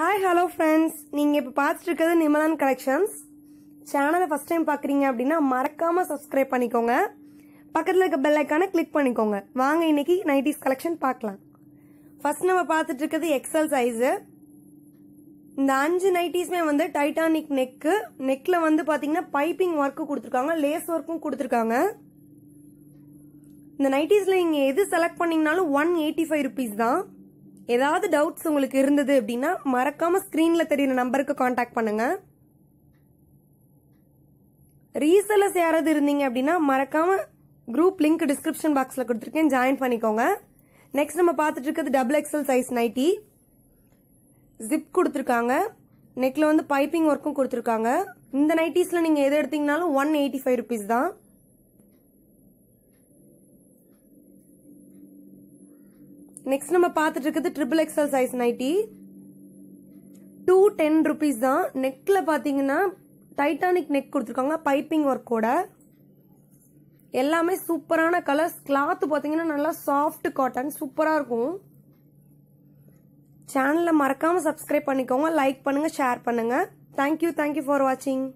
hi hello friends நீங்கள் இப்போ பார்த்துட்டு இருக்கிறது நிமலன் கலெக்ஷன்ஸ் சேனலை ஃபஸ்ட் டைம் பார்க்குறீங்க அப்படின்னா மறக்காமல் சப்ஸ்கிரைப் பண்ணிக்கோங்க பக்கத்தில் இருக்க பெல்லைக்கான கிளிக் பண்ணிக்கோங்க வாங்க இன்றைக்கி நைட்டிஸ் கலெக்ஷன் பார்க்கலாம் ஃபஸ்ட் நம்ம பார்த்துட்டு இருக்கிறது எக்ஸல் சைஸு இந்த அஞ்சு நைட்டிஸுமே வந்து டைட்டானிக் நெக்கு நெக்கில் வந்து பார்த்தீங்கன்னா பைப்பிங் ஒர்க்கு கொடுத்துருக்காங்க லேஸ் ஒர்க்கும் கொடுத்துருக்காங்க இந்த நைட்டிஸில் நீங்கள் எது செலக்ட் பண்ணிங்கனாலும் ஒன் எயிட்டி ஃபைவ் ருபீஸ் தான் ஏதாவது டவுட்ஸ் உங்களுக்கு இருந்தது அப்படின்னா மறக்காம ஸ்கிரீன்ல தெரியுற நம்பருக்கு காண்டாக்ட் பண்ணுங்க ரீசெல்லர்ஸ் யாராவது இருந்தீங்க அப்படின்னா மறக்காம குரூப் லிங்க் டிஸ்கிரிப்ஷன் பாக்ஸ்ல கொடுத்துருக்கேன் ஜாயின் பண்ணிக்கோங்க நெக்ஸ்ட் நம்ம பார்த்துட்டு இருக்கிறது double XL size nighty zip கொடுத்துருக்காங்க நெக்கில் வந்து பைப்பிங் ஒர்க்கும் கொடுத்துருக்காங்க இந்த நைட்டிஸ்ல நீங்கள் எது எடுத்தீங்கனாலும் ஒன் எயிட்டி ஃபைவ் ருபீஸ் தான் நெக்ஸ்ட் நம்ம பார்த்துட்டு இருக்கிறது triple XL size nighty two ten rupees தான் நெக்கில் பார்த்தீங்கன்னா டைட்டானிக் நெக் கொடுத்துருக்காங்க பைப்பிங் ஒர்க்கோட எல்லாமே சூப்பரான கலர்ஸ் கிளாத்து பார்த்தீங்கன்னா நல்லா சாஃப்ட் காட்டன் சூப்பராக இருக்கும் சேனலில் மறக்காமல் சப்ஸ்கிரைப் பண்ணிக்கோங்க லைக் பண்ணுங்கள் ஷேர் பண்ணுங்கள் தேங்க்யூ தேங்க்யூ ஃபார் வாட்சிங்